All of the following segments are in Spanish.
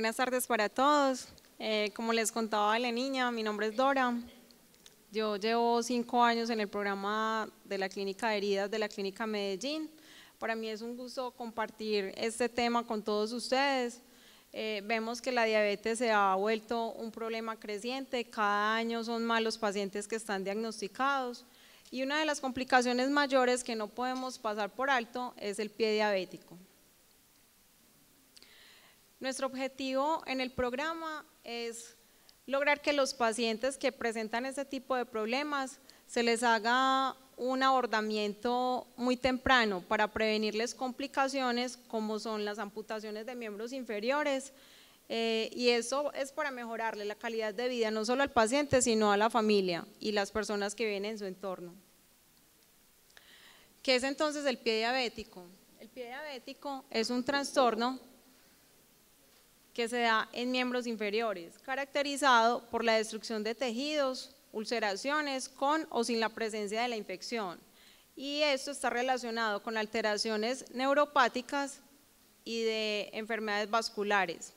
buenas tardes para todos. Eh, como les contaba la niña, mi nombre es Dora. Yo llevo cinco años en el programa de la Clínica de Heridas de la Clínica Medellín. Para mí es un gusto compartir este tema con todos ustedes. Eh, vemos que la diabetes se ha vuelto un problema creciente, cada año son más los pacientes que están diagnosticados y una de las complicaciones mayores que no podemos pasar por alto es el pie diabético. Nuestro objetivo en el programa es lograr que los pacientes que presentan este tipo de problemas se les haga un abordamiento muy temprano para prevenirles complicaciones como son las amputaciones de miembros inferiores eh, y eso es para mejorarle la calidad de vida no solo al paciente sino a la familia y las personas que vienen en su entorno. ¿Qué es entonces el pie diabético? El pie diabético es un trastorno que se da en miembros inferiores, caracterizado por la destrucción de tejidos, ulceraciones con o sin la presencia de la infección. Y esto está relacionado con alteraciones neuropáticas y de enfermedades vasculares.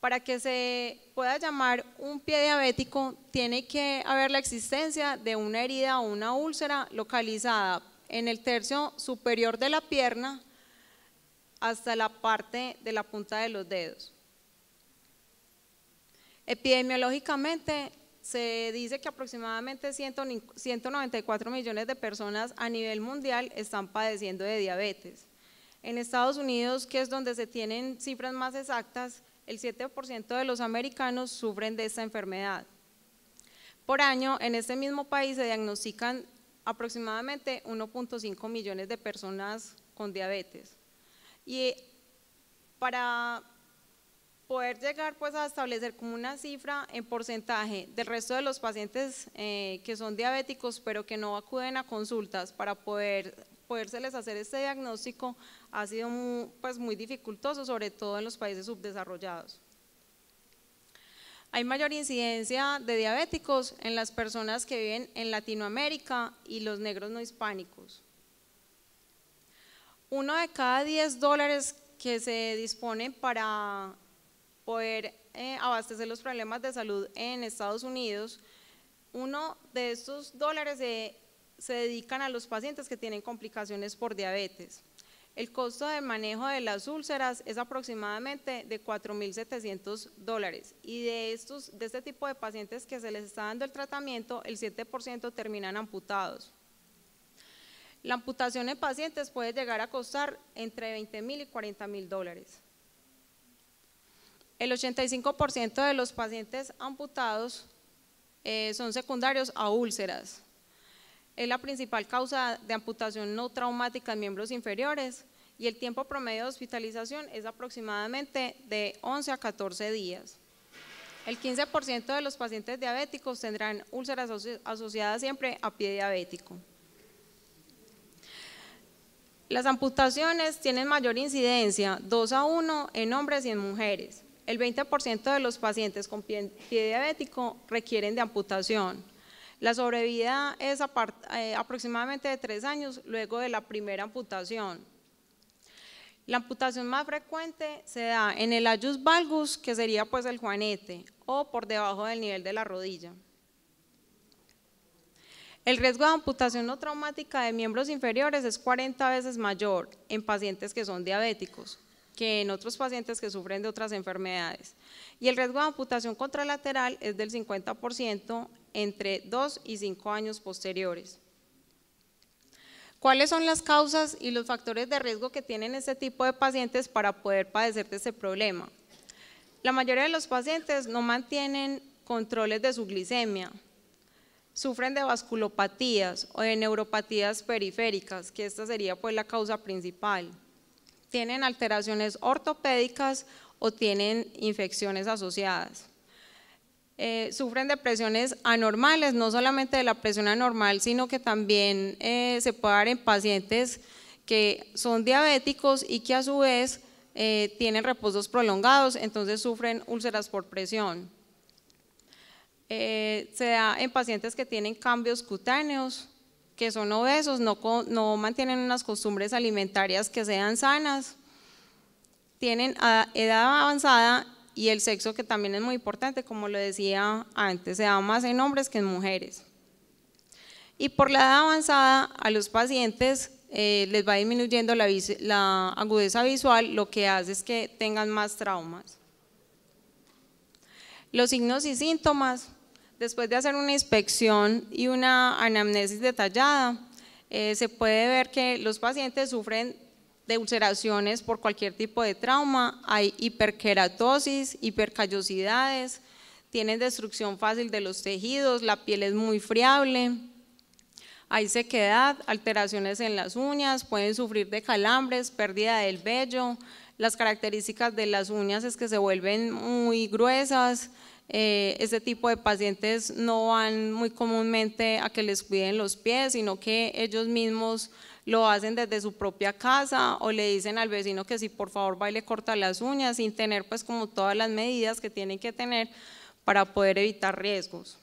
Para que se pueda llamar un pie diabético, tiene que haber la existencia de una herida o una úlcera localizada en el tercio superior de la pierna hasta la parte de la punta de los dedos. Epidemiológicamente se dice que aproximadamente 194 millones de personas a nivel mundial están padeciendo de diabetes. En Estados Unidos, que es donde se tienen cifras más exactas, el 7% de los americanos sufren de esta enfermedad. Por año, en este mismo país se diagnostican aproximadamente 1.5 millones de personas con diabetes. Y eh, para poder llegar pues a establecer como una cifra en porcentaje del resto de los pacientes eh, que son diabéticos pero que no acuden a consultas para poder podérseles hacer este diagnóstico ha sido pues, muy dificultoso, sobre todo en los países subdesarrollados. Hay mayor incidencia de diabéticos en las personas que viven en Latinoamérica y los negros no hispánicos uno de cada 10 dólares que se dispone para poder eh, abastecer los problemas de salud en Estados Unidos, uno de estos dólares se, se dedican a los pacientes que tienen complicaciones por diabetes. El costo de manejo de las úlceras es aproximadamente de 4.700 dólares y de, de este tipo de pacientes que se les está dando el tratamiento, el 7% terminan amputados. La amputación en pacientes puede llegar a costar entre 20 mil y 40 mil dólares. El 85% de los pacientes amputados eh, son secundarios a úlceras. Es la principal causa de amputación no traumática en miembros inferiores y el tiempo promedio de hospitalización es aproximadamente de 11 a 14 días. El 15% de los pacientes diabéticos tendrán úlceras asociadas siempre a pie diabético. Las amputaciones tienen mayor incidencia, 2 a 1, en hombres y en mujeres. El 20% de los pacientes con pie, diabético requieren de amputación. La sobrevida es eh, aproximadamente de 3 años luego de la primera amputación. La amputación más frecuente se da en el ayus valgus, que sería pues el juanete, o por debajo del nivel de la rodilla. El riesgo de amputación no traumática de miembros inferiores es 40 veces mayor en pacientes que son diabéticos que en otros pacientes que sufren de otras enfermedades. Y el riesgo de amputación contralateral es del 50% entre 2 y 5 años posteriores. ¿Cuáles son las causas y los factores de riesgo que tienen este tipo de pacientes para poder padecer de este problema? La mayoría de los pacientes no mantienen controles de su glicemia, sufren de vasculopatías o de neuropatías periféricas, que esta sería pues la causa principal. Tienen alteraciones ortopédicas o tienen infecciones asociadas. Eh, sufren de presiones anormales, no solamente de la presión anormal, sino que también eh, se puede dar en pacientes que son diabéticos y que a su vez eh, tienen reposos prolongados, entonces sufren úlceras por presión. Eh, se da en pacientes que tienen cambios cutáneos, que son obesos, no, mantienen unas costumbres alimentarias que sean sanas, tienen ah, edad avanzada y el sexo que también es muy importante, como lo decía antes, se da más en hombres que en mujeres. Y por la edad avanzada a los pacientes eh, les va disminuyendo la, la agudeza visual, lo que hace es que tengan más traumas. Los signos y síntomas después de hacer una inspección y una anamnesis detallada, eh, se puede ver que los pacientes sufren de ulceraciones por cualquier tipo de trauma, hay hiperqueratosis, hipercallosidades, tienen destrucción fácil de los tejidos, la piel es muy friable, hay sequedad, alteraciones en las uñas, pueden sufrir de calambres, pérdida del vello, las características de las uñas es que se vuelven muy gruesas, este tipo de pacientes no van muy comúnmente a que les cuiden los pies, sino que ellos mismos lo hacen desde su propia casa o le dicen al vecino que si por favor va y le corta las uñas sin tener pues como todas las medidas que tienen que tener para poder evitar riesgos.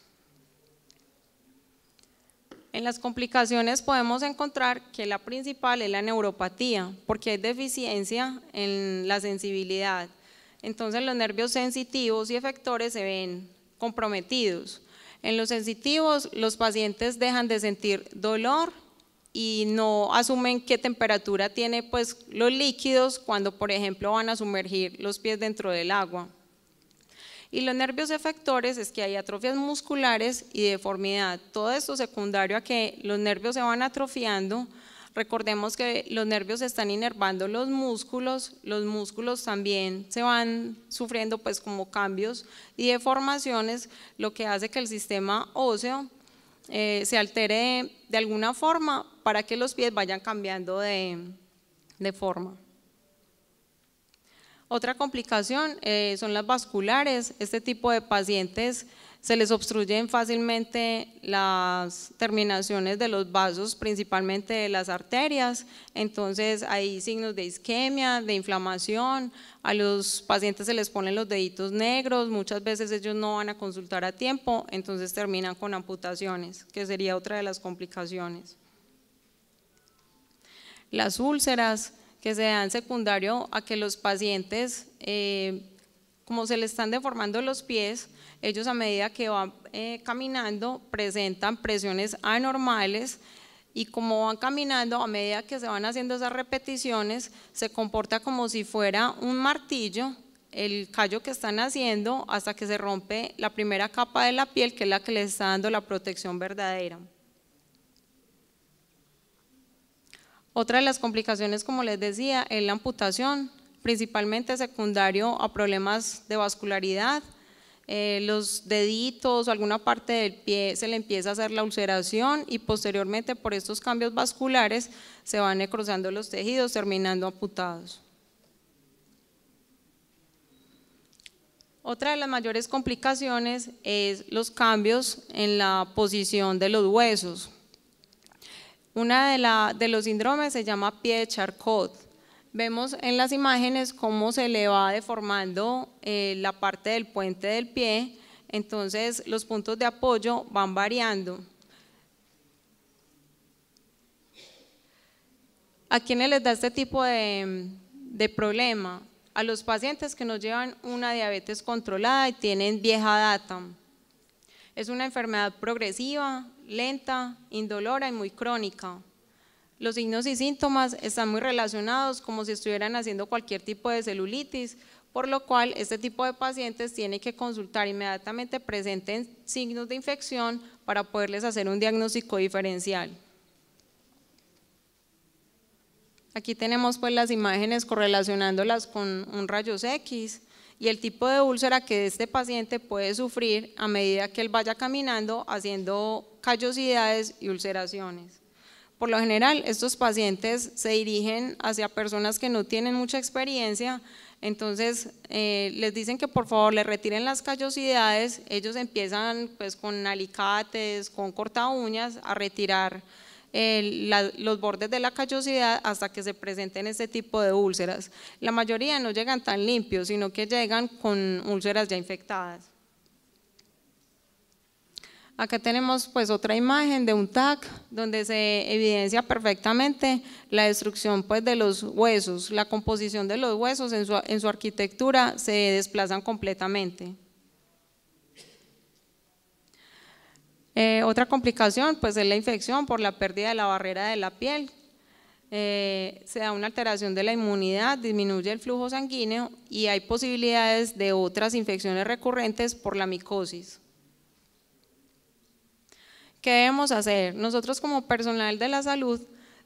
En las complicaciones podemos encontrar que la principal es la neuropatía, porque hay deficiencia en la sensibilidad entonces los nervios sensitivos y efectores se ven comprometidos. En los sensitivos los pacientes dejan de sentir dolor y no asumen qué temperatura tiene pues los líquidos cuando por ejemplo van a sumergir los pies dentro del agua. Y los nervios efectores es que hay atrofias musculares y deformidad. Todo esto secundario a que los nervios se van atrofiando Recordemos que los nervios están inervando los músculos, los músculos también se van sufriendo pues como cambios y deformaciones, lo que hace que el sistema óseo eh, se altere de, alguna forma para que los pies vayan cambiando de, de forma. Otra complicación eh, son las vasculares. Este tipo de pacientes se les obstruyen fácilmente las terminaciones de los vasos, principalmente de las arterias, entonces hay signos de isquemia, de inflamación, a los pacientes se les ponen los deditos negros, muchas veces ellos no van a consultar a tiempo, entonces terminan con amputaciones, que sería otra de las complicaciones. Las úlceras que se dan secundario a que los pacientes eh, como se le están deformando los pies, ellos a medida que van eh, caminando presentan presiones anormales y como van caminando, a medida que se van haciendo esas repeticiones, se comporta como si fuera un martillo el callo que están haciendo hasta que se rompe la primera capa de la piel, que es la que les está dando la protección verdadera. Otra de las complicaciones, como les decía, es la amputación, principalmente secundario a problemas de vascularidad. Eh, los deditos o alguna parte del pie se le empieza a hacer la ulceración y posteriormente por estos cambios vasculares se van necrosando los tejidos, terminando amputados. Otra de las mayores complicaciones es los cambios en la posición de los huesos. Una de, de los síndromes se llama pie de Charcot. Vemos en las imágenes cómo se le va deformando eh, la parte del puente del pie, entonces los puntos de apoyo van variando. ¿A quiénes les da este tipo de, de problema? A los pacientes que nos llevan una diabetes controlada y tienen vieja data. Es una enfermedad progresiva, lenta, indolora y muy crónica. Los signos y síntomas están muy relacionados como si estuvieran haciendo cualquier tipo de celulitis, por lo cual este tipo de pacientes tiene que consultar inmediatamente presenten signos de infección para poderles hacer un diagnóstico diferencial. Aquí tenemos pues las imágenes correlacionándolas con un rayos X y el tipo de úlcera que este paciente puede sufrir a medida que él vaya caminando haciendo callosidades y ulceraciones. Por lo general, estos pacientes se dirigen hacia personas que no tienen mucha experiencia, entonces eh, les dicen que por favor le retiren las callosidades, ellos empiezan pues con alicates, con corta uñas a retirar eh, los bordes de la callosidad hasta que se presenten este tipo de úlceras. La mayoría no llegan tan limpios, sino que llegan con úlceras ya infectadas. Acá tenemos pues, otra imagen de un TAC donde se evidencia perfectamente la destrucción pues, de los huesos, la composición de los huesos en su, arquitectura se desplazan completamente. Eh, otra complicación pues es la infección por la pérdida de la barrera de la piel. Eh, se da una alteración de la inmunidad, disminuye el flujo sanguíneo y hay posibilidades de otras infecciones recurrentes por la micosis. ¿Qué debemos hacer? Nosotros como personal de la salud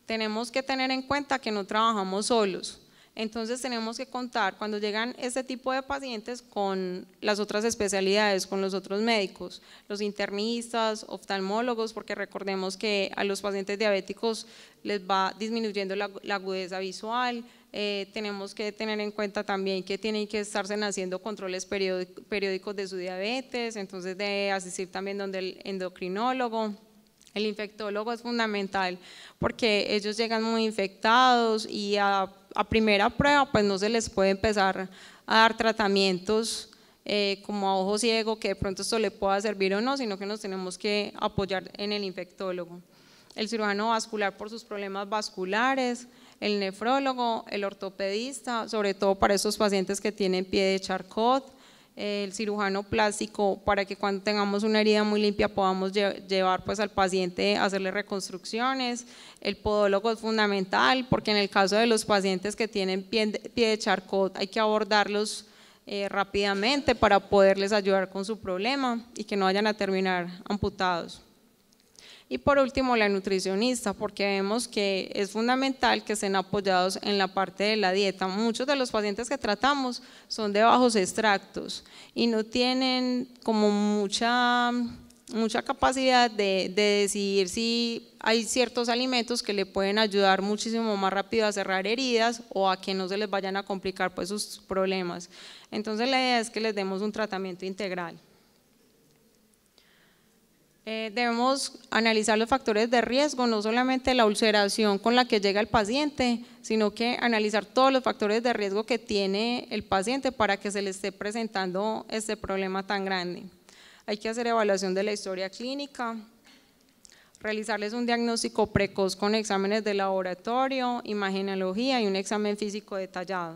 tenemos que tener en cuenta que no trabajamos solos. Entonces tenemos que contar cuando llegan este tipo de pacientes con las otras especialidades, con los otros médicos, los internistas, oftalmólogos, porque recordemos que a los pacientes diabéticos les va disminuyendo la, la agudeza visual, eh, tenemos que tener en cuenta también que tienen que estarse haciendo controles periódicos de su diabetes, entonces de asistir también donde el endocrinólogo. El infectólogo es fundamental porque ellos llegan muy infectados y a, primera prueba pues no se les puede empezar a dar tratamientos eh, como a ojo ciego que de pronto esto le pueda servir o no, sino que nos tenemos que apoyar en el infectólogo. El cirujano vascular por sus problemas vasculares, el nefrólogo, el ortopedista, sobre todo para esos pacientes que tienen pie de charcot, el cirujano plástico, para que cuando tengamos una herida muy limpia podamos llevar pues al paciente a hacerle reconstrucciones. El podólogo es fundamental porque en el caso de los pacientes que tienen pie de charcot hay que abordarlos eh, rápidamente para poderles ayudar con su problema y que no vayan a terminar amputados. Y por último, la nutricionista, porque vemos que es fundamental que estén apoyados en la parte de la dieta. Muchos de los pacientes que tratamos son de bajos extractos y no tienen como mucha, mucha capacidad de, de decidir si hay ciertos alimentos que le pueden ayudar muchísimo más rápido a cerrar heridas o a que no se les vayan a complicar pues sus problemas. Entonces la idea es que les demos un tratamiento integral. Eh, debemos analizar los factores de riesgo, no solamente la ulceración con la que llega el paciente, sino que analizar todos los factores de riesgo que tiene el paciente para que se le esté presentando este problema tan grande. Hay que hacer evaluación de la historia clínica, realizarles un diagnóstico precoz con exámenes de laboratorio, imagenología y un examen físico detallado.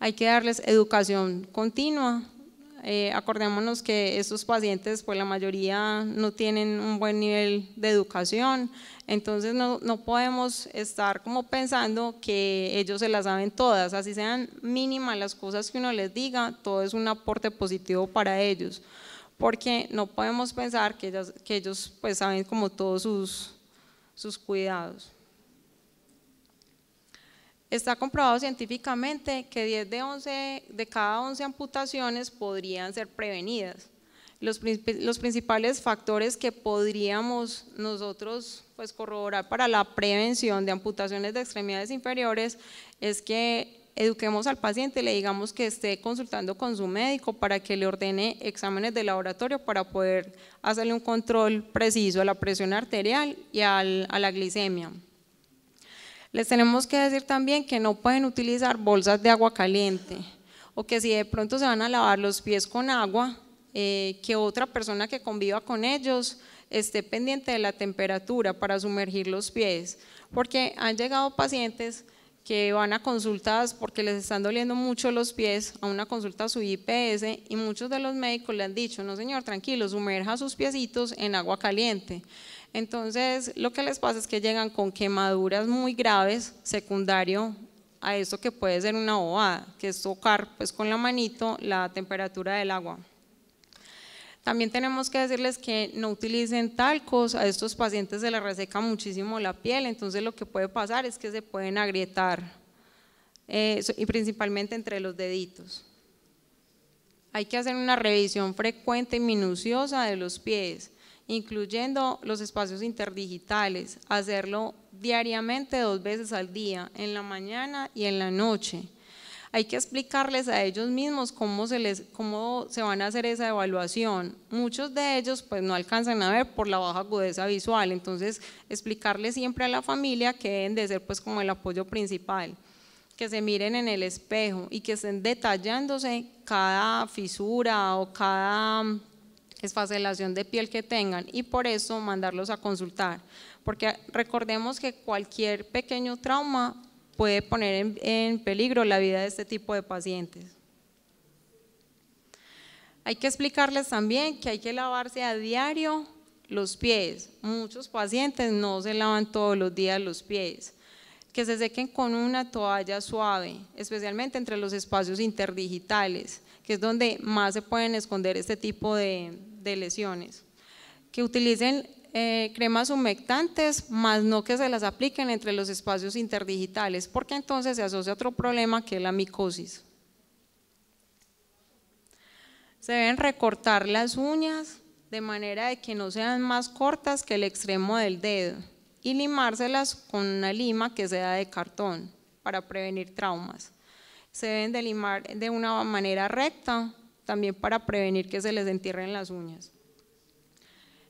Hay que darles educación continua, eh, acordémonos que estos pacientes, pues la mayoría no tienen un buen nivel de educación, entonces no, no, podemos estar como pensando que ellos se las saben todas, así sean mínimas las cosas que uno les diga, todo es un aporte positivo para ellos, porque no podemos pensar que, ellos, que ellos pues saben como todos sus, sus cuidados. Está comprobado científicamente que 10 de, 11, de cada 11 amputaciones podrían ser prevenidas. Los, principales factores que podríamos nosotros pues, corroborar para la prevención de amputaciones de extremidades inferiores es que eduquemos al paciente, le digamos que esté consultando con su médico para que le ordene exámenes de laboratorio para poder hacerle un control preciso a la presión arterial y a la glicemia. Les tenemos que decir también que no pueden utilizar bolsas de agua caliente o que si de pronto se van a lavar los pies con agua, eh, que otra persona que conviva con ellos esté pendiente de la temperatura para sumergir los pies, porque han llegado pacientes que van a consultas porque les están doliendo mucho los pies, a una consulta a su IPS, y muchos de los médicos le han dicho, no señor, tranquilo, sumerja sus piecitos en agua caliente. Entonces, lo que les pasa es que llegan con quemaduras muy graves, secundario a eso que puede ser una bobada, que es tocar pues, con la manito la temperatura del agua. También tenemos que decirles que no utilicen talcos, a estos pacientes se les reseca muchísimo la piel, entonces lo que puede pasar es que se pueden agrietar, eh, y principalmente entre los deditos. Hay que hacer una revisión frecuente y minuciosa de los pies incluyendo los espacios interdigitales, hacerlo diariamente dos veces al día, en la mañana y en la noche. Hay que explicarles a ellos mismos cómo se, les, cómo se van a hacer esa evaluación. Muchos de ellos pues no alcanzan a ver por la baja agudeza visual, entonces explicarles siempre a la familia que deben de ser pues como el apoyo principal que se miren en el espejo y que estén detallándose cada fisura o cada esfacelación de piel que tengan y por eso mandarlos a consultar, porque recordemos que cualquier pequeño trauma puede poner en, peligro la vida de este tipo de pacientes. Hay que explicarles también que hay que lavarse a diario los pies. Muchos pacientes no se lavan todos los días los pies. Que se sequen con una toalla suave, especialmente entre los espacios interdigitales, que es donde más se pueden esconder este tipo de, de lesiones. Que utilicen eh, cremas humectantes, más no que se las apliquen entre los espacios interdigitales, porque entonces se asocia otro problema que es la micosis. Se deben recortar las uñas de manera de que no sean más cortas que el extremo del dedo y limárselas con una lima que sea de cartón para prevenir traumas. Se deben limar de una manera recta también para prevenir que se les entierren las uñas.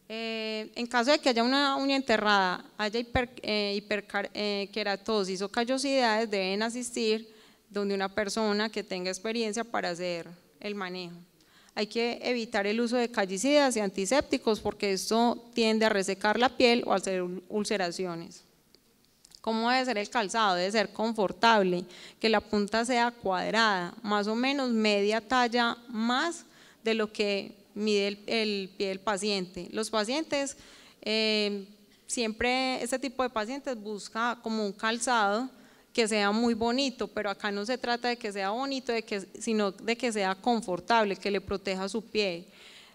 Eh, en caso de que haya una uña enterrada, haya hiper, eh, hiperkeratosis eh, o callosidades, deben asistir donde una persona que tenga experiencia para hacer el manejo. Hay que evitar el uso de callicidas y antisépticos porque esto tiende a resecar la piel o a hacer ulceraciones cómo debe ser el calzado, debe ser confortable, que la punta sea cuadrada, más o menos media talla más de lo que mide el, pie del paciente. Los pacientes, eh, siempre este tipo de pacientes busca como un calzado que sea muy bonito, pero acá no se trata de que sea bonito, sino de que sea confortable, que le proteja su pie.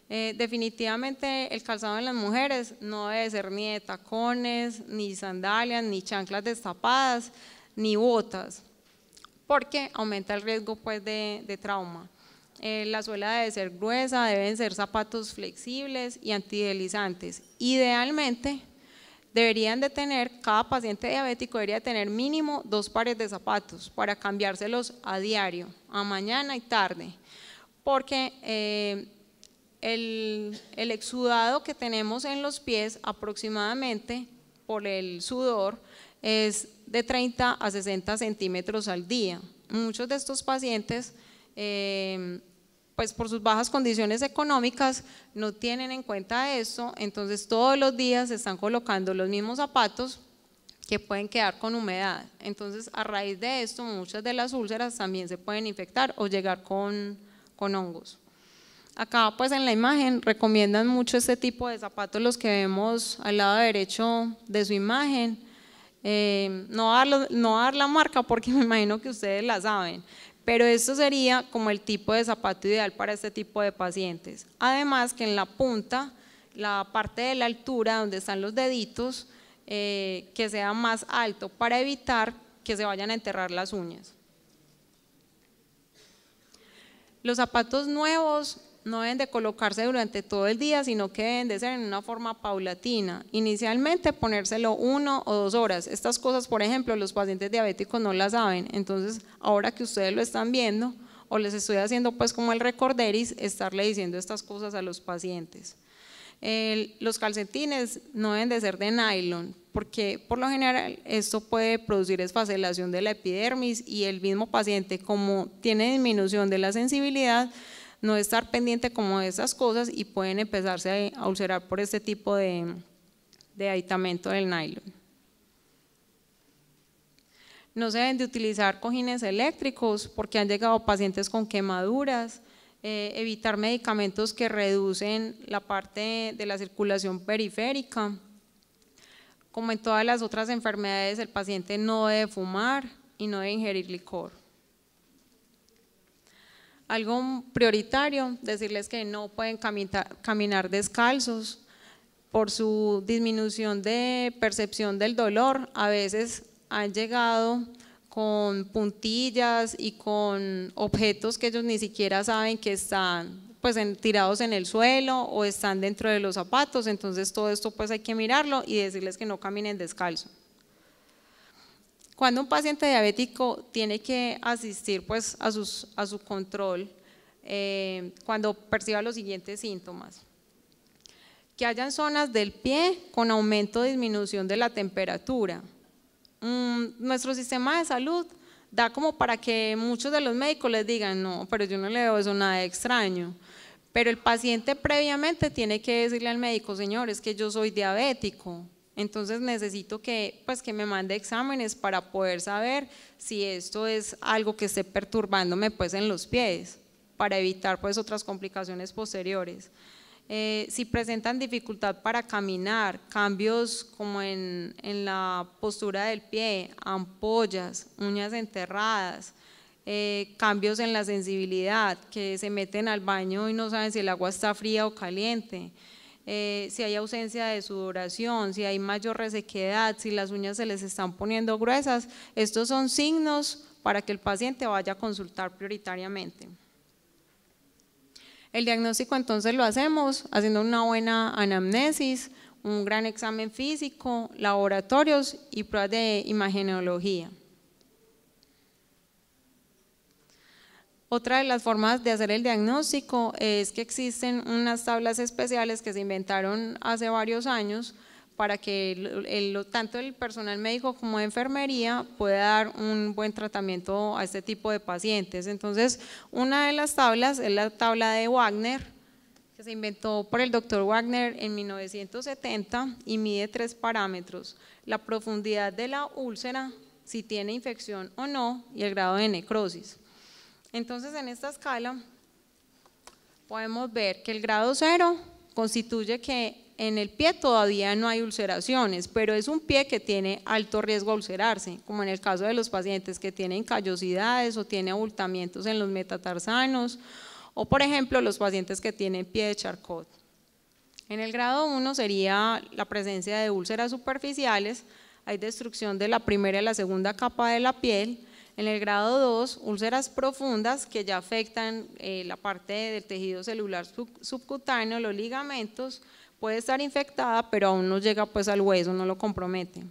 Eh, definitivamente el calzado de las mujeres no debe ser ni de tacones, ni sandalias, ni chanclas destapadas, ni botas, porque aumenta el riesgo pues, de, trauma. Eh, la suela debe ser gruesa, deben ser zapatos flexibles y antidelizantes. Idealmente, deberían de tener, cada paciente diabético debería tener mínimo dos pares de zapatos para cambiárselos a diario, a mañana y tarde, porque eh, el, exudado que tenemos en los pies aproximadamente por el sudor es de 30 a 60 centímetros al día. Muchos de estos pacientes, eh, pues por sus bajas condiciones económicas, no tienen en cuenta eso, entonces todos los días se están colocando los mismos zapatos que pueden quedar con humedad. Entonces, a raíz de esto, muchas de las úlceras también se pueden infectar o llegar con hongos. Acá pues en la imagen recomiendan mucho este tipo de zapatos, los que vemos al lado derecho de su imagen. Eh, no, dar, no dar la marca porque me imagino que ustedes la saben, pero esto sería como el tipo de zapato ideal para este tipo de pacientes. Además que en la punta, la parte de la altura donde están los deditos, eh, que sea más alto para evitar que se vayan a enterrar las uñas. Los zapatos nuevos no deben de colocarse durante todo el día, sino que deben de ser en una forma paulatina. Inicialmente ponérselo uno o dos horas. Estas cosas, por ejemplo, los pacientes diabéticos no las saben. Entonces, ahora que ustedes lo están viendo o les estoy haciendo pues como el recorderis, estarle diciendo estas cosas a los pacientes. los calcetines no deben de ser de nylon, porque por lo general esto puede producir esfacelación de la epidermis y el mismo paciente como tiene disminución de la sensibilidad, no estar pendiente como de esas cosas y pueden empezarse a ulcerar por este tipo de, de aditamento del nylon. No se deben de utilizar cojines eléctricos porque han llegado pacientes con quemaduras, eh, evitar medicamentos que reducen la parte de la circulación periférica. Como en todas las otras enfermedades, el paciente no debe fumar y no debe ingerir licor algo prioritario, decirles que no pueden caminar, descalzos por su disminución de percepción del dolor. A veces han llegado con puntillas y con objetos que ellos ni siquiera saben que están pues tirados en el suelo o están dentro de los zapatos, entonces todo esto pues hay que mirarlo y decirles que no caminen descalzo. Cuando un paciente diabético tiene que asistir pues, a, sus, a su control, eh, cuando perciba los siguientes síntomas. Que hayan zonas del pie con aumento o disminución de la temperatura. Mm, nuestro sistema de salud da como para que muchos de los médicos les digan, no, pero yo no le veo eso nada extraño. Pero el paciente previamente tiene que decirle al médico, señor, es que yo soy diabético, entonces necesito pues, que, me mande exámenes para poder saber si esto es algo que esté perturbándome pues, en los pies, para evitar pues, otras complicaciones posteriores. Eh, si presentan dificultad para caminar, cambios como en, la postura del pie, ampollas, uñas enterradas, eh, cambios en la sensibilidad, que se meten al baño y no saben si el agua está fría o caliente. Eh, si hay ausencia de sudoración, si hay mayor resequedad, si las uñas se les están poniendo gruesas, estos son signos para que el paciente vaya a consultar prioritariamente. El diagnóstico entonces lo hacemos haciendo una buena anamnesis, un gran examen físico, laboratorios y pruebas de imagenología. Otra de las formas de hacer el diagnóstico es que existen unas tablas especiales que se inventaron hace varios años para que tanto el personal médico como de enfermería pueda dar un buen tratamiento a este tipo de pacientes. Entonces, una de las tablas es la tabla de Wagner, que se inventó por el doctor Wagner en 1970 y mide tres parámetros, la profundidad de la úlcera, si tiene infección o no, y el grado de necrosis. Entonces en esta escala podemos ver que el grado cero constituye que en el pie todavía no hay ulceraciones, pero es un pie que tiene alto riesgo a ulcerarse, como en el caso de los pacientes que tienen callosidades o tienen abultamientos en los metatarsanos, o por ejemplo los pacientes que tienen pie de Charcot. En el grado 1 sería la presencia de úlceras superficiales, hay destrucción de la primera y la segunda capa de la piel, en el grado 2, úlceras profundas que ya afectan eh, la parte del tejido celular subcutáneo, los ligamentos, puede estar infectada, pero aún no llega pues al hueso, no lo compromete.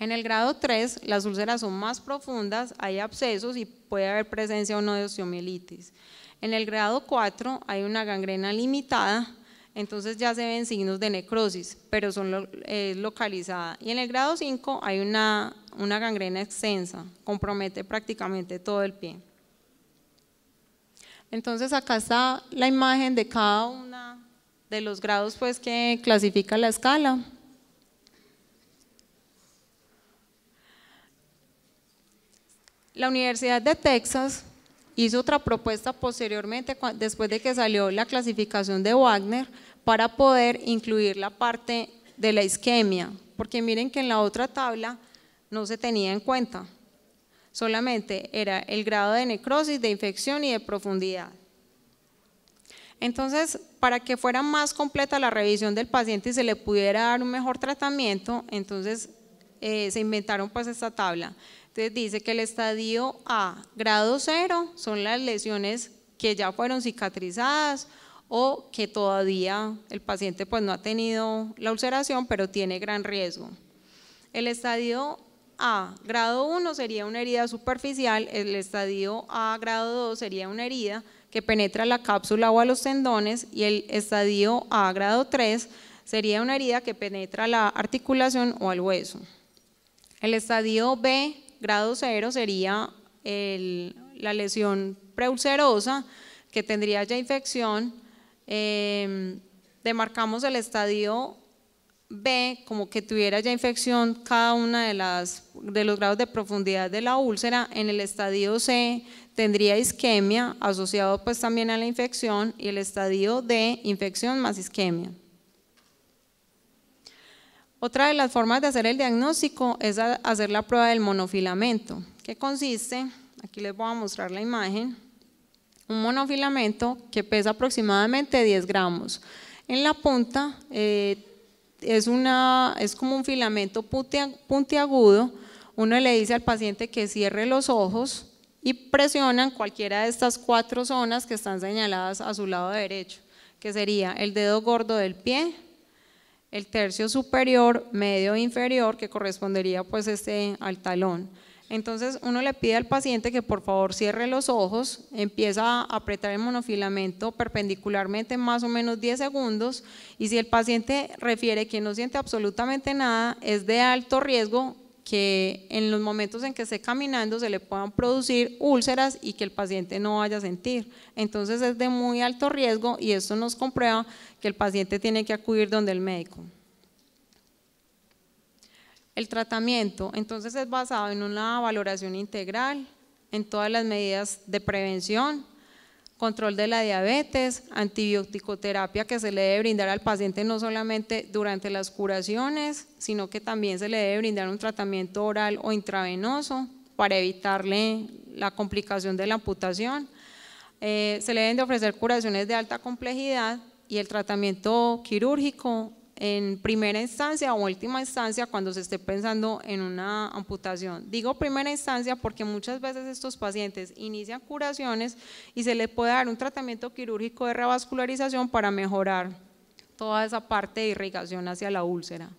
En el grado 3, las úlceras son más profundas, hay abscesos y puede haber presencia o no de osteomielitis. En el grado 4 hay una gangrena limitada, entonces ya se ven signos de necrosis, pero son es localizada. Y en el grado 5 hay una, gangrena extensa, compromete prácticamente todo el pie. Entonces acá está la imagen de cada uno de los grados pues, que clasifica la escala. La Universidad de Texas hizo otra propuesta posteriormente, después de que salió la clasificación de Wagner, para poder incluir la parte de la isquemia, porque miren que en la otra tabla no se tenía en cuenta, solamente era el grado de necrosis, de infección y de profundidad. Entonces, para que fuera más completa la revisión del paciente y se le pudiera dar un mejor tratamiento, entonces eh, se inventaron pues esta tabla. Entonces este dice que el estadio A, grado 0, son las lesiones que ya fueron cicatrizadas o que todavía el paciente pues no ha tenido la ulceración, pero tiene gran riesgo. El estadio A, grado 1, sería una herida superficial, el estadio A, grado 2, sería una herida que penetra la cápsula o a los tendones y el estadio A, grado 3, sería una herida que penetra la articulación o al hueso. El estadio B, Grado cero sería la lesión preulcerosa que tendría ya infección. Em, demarcamos el estadio B como que tuviera ya infección cada una de de los grados de profundidad de la úlcera, en el estadio C tendría isquemia asociado pues también a la infección y el estadio D infección más isquemia. Otra de las formas de hacer el diagnóstico es hacer la prueba del monofilamento, que consiste, aquí les voy a mostrar la imagen, un monofilamento que pesa aproximadamente 10 gramos. En la punta eh, es, es como un filamento puntiagudo, uno le dice al paciente que cierre los ojos y presionan cualquiera de estas cuatro zonas que están señaladas a su lado derecho, que sería el dedo gordo del pie, el tercio superior, medio e inferior, que correspondería pues este al talón. Entonces uno le pide al paciente que por favor cierre los ojos, empieza a apretar el monofilamento perpendicularmente más o menos 10 segundos y si el paciente refiere que no siente absolutamente nada, es de alto riesgo que en los momentos en que esté caminando se le puedan producir úlceras y que el paciente no vaya a sentir. Entonces es de muy alto riesgo y esto nos comprueba que el paciente tiene que acudir donde el médico. El tratamiento, entonces es basado en una valoración integral, en todas las medidas de prevención, control de la diabetes, antibiótico-terapia que se le debe brindar al paciente no solamente durante las curaciones, sino que también se le debe brindar un tratamiento oral o intravenoso para evitarle la complicación de la amputación. Eh, se le deben de ofrecer curaciones de alta complejidad y el tratamiento quirúrgico en primera instancia o última instancia cuando se esté pensando en una amputación. Digo primera instancia porque muchas veces estos pacientes inician curaciones y se les puede dar un tratamiento quirúrgico de revascularización para mejorar toda esa parte de irrigación hacia la úlcera.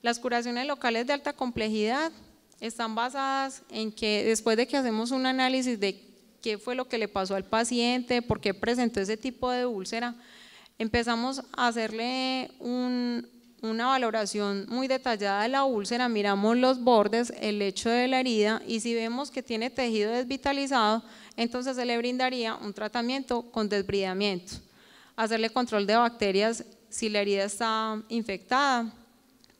Las curaciones locales de alta complejidad están basadas en que después de que hacemos un análisis de qué fue lo que le pasó al paciente, por qué presentó ese tipo de úlcera, Empezamos a hacerle una valoración muy detallada de la úlcera, miramos los bordes, el lecho de la herida y si vemos que tiene tejido desvitalizado, entonces se le brindaría un tratamiento con desbridamiento, hacerle control de bacterias si la herida está infectada,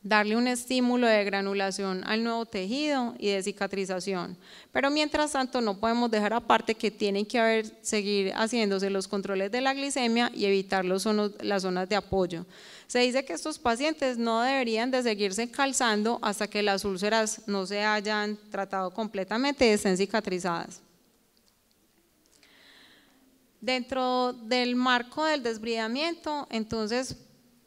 darle un estímulo de granulación al nuevo tejido y de cicatrización. Pero mientras tanto no podemos dejar aparte que tienen que seguir haciéndose los controles de la glicemia y evitar las zonas de apoyo. Se dice que estos pacientes no deberían de seguirse calzando hasta que las úlceras no se hayan tratado completamente y estén cicatrizadas. Dentro del marco del desbridamiento, entonces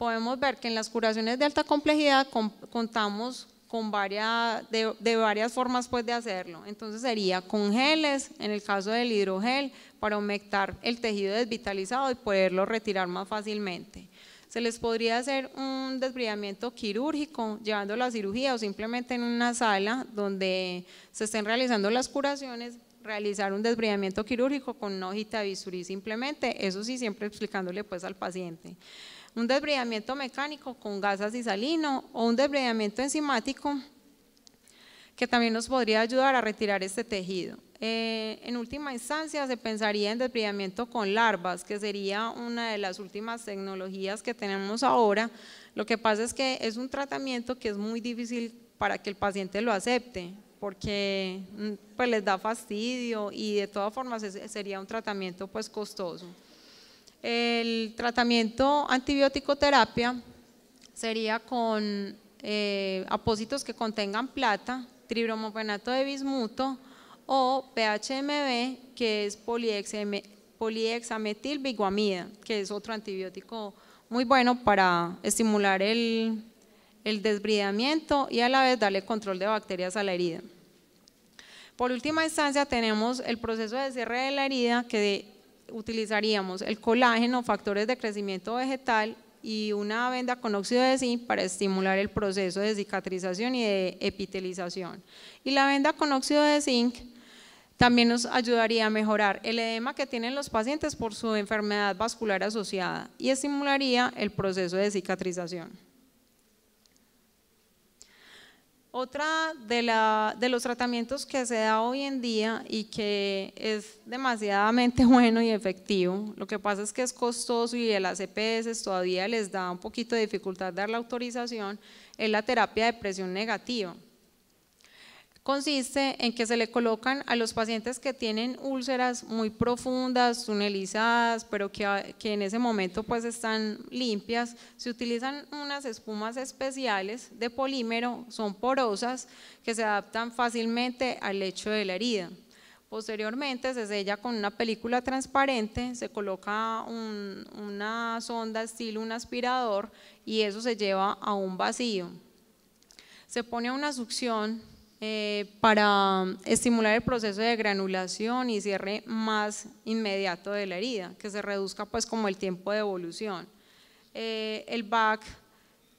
podemos ver que en las curaciones de alta complejidad contamos con varias, de, varias formas pues, de hacerlo. Entonces sería con geles, en el caso del hidrogel, para humectar el tejido desvitalizado y poderlo retirar más fácilmente. Se les podría hacer un desbridamiento quirúrgico, llevando la cirugía o simplemente en una sala donde se estén realizando las curaciones, realizar un desbridamiento quirúrgico con una hojita de bisturí simplemente, eso sí, siempre explicándole pues al paciente un desbridamiento mecánico con gasas y salino o un desbridamiento enzimático que también nos podría ayudar a retirar este tejido. Eh, en última instancia se pensaría en desbridamiento con larvas, que sería una de las últimas tecnologías que tenemos ahora. Lo que pasa es que es un tratamiento que es muy difícil para que el paciente lo acepte, porque mm, pues, les da fastidio y de todas formas sería un tratamiento pues costoso. El tratamiento antibiótico terapia sería con eh, apósitos que contengan plata, tribromofenato de bismuto o PHMB, que es poliexametilbiguamida, que es otro antibiótico muy bueno para estimular el, el desbridamiento y a la vez darle control de bacterias a la herida. Por última instancia tenemos el proceso de cierre de la herida que utilizaríamos el colágeno, factores de crecimiento vegetal y una venda con óxido de zinc para estimular el proceso de cicatrización y de epitelización. Y la venda con óxido de zinc también nos ayudaría a mejorar el edema que tienen los pacientes por su enfermedad vascular asociada y estimularía el proceso de cicatrización. Otra de, los tratamientos que se da hoy en día y que es demasiadamente bueno y efectivo, lo que pasa es que es costoso y a las EPS todavía les da un poquito de dificultad dar la autorización, es la terapia de presión negativa consiste en que se le colocan a los pacientes que tienen úlceras muy profundas, tunelizadas, pero que, en ese momento pues están limpias, se utilizan unas espumas especiales de polímero, son porosas, que se adaptan fácilmente al lecho de la herida. Posteriormente se sella con una película transparente, se coloca una sonda estilo un aspirador y eso se lleva a un vacío. Se pone una succión eh, para mm, estimular el proceso de granulación y cierre más inmediato de la herida, que se reduzca pues como el tiempo de evolución. Eh, el BAC,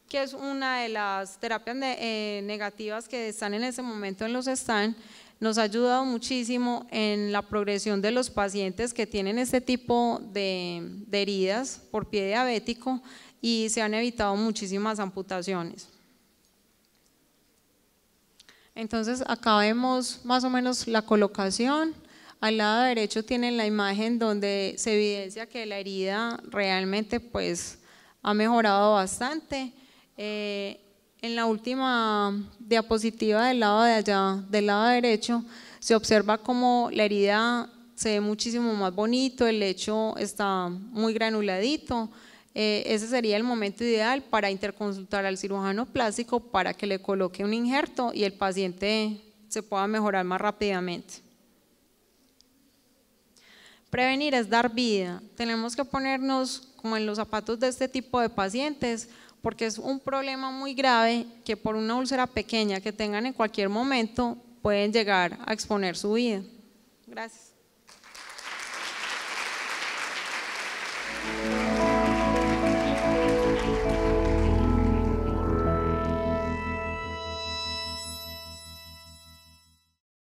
que es una de las terapias eh, negativas que están en ese momento en los STAN, nos ha ayudado muchísimo en la progresión de los pacientes que tienen este tipo de heridas por pie diabético y se han evitado muchísimas amputaciones. Entonces acá vemos más o menos la colocación. Al lado derecho tienen la imagen donde se evidencia que la herida realmente pues, ha mejorado bastante. Eh, en la última diapositiva del lado de allá, del lado derecho, se observa como la herida se ve muchísimo más bonito, el lecho está muy granuladito. Eh, ese sería el momento ideal para interconsultar al cirujano plástico para que le coloque un injerto y el paciente se pueda mejorar más rápidamente. Prevenir es dar vida. Tenemos que ponernos como en los zapatos de este tipo de pacientes porque es un problema muy grave que por una úlcera pequeña que tengan en cualquier momento pueden llegar a exponer su vida. Gracias.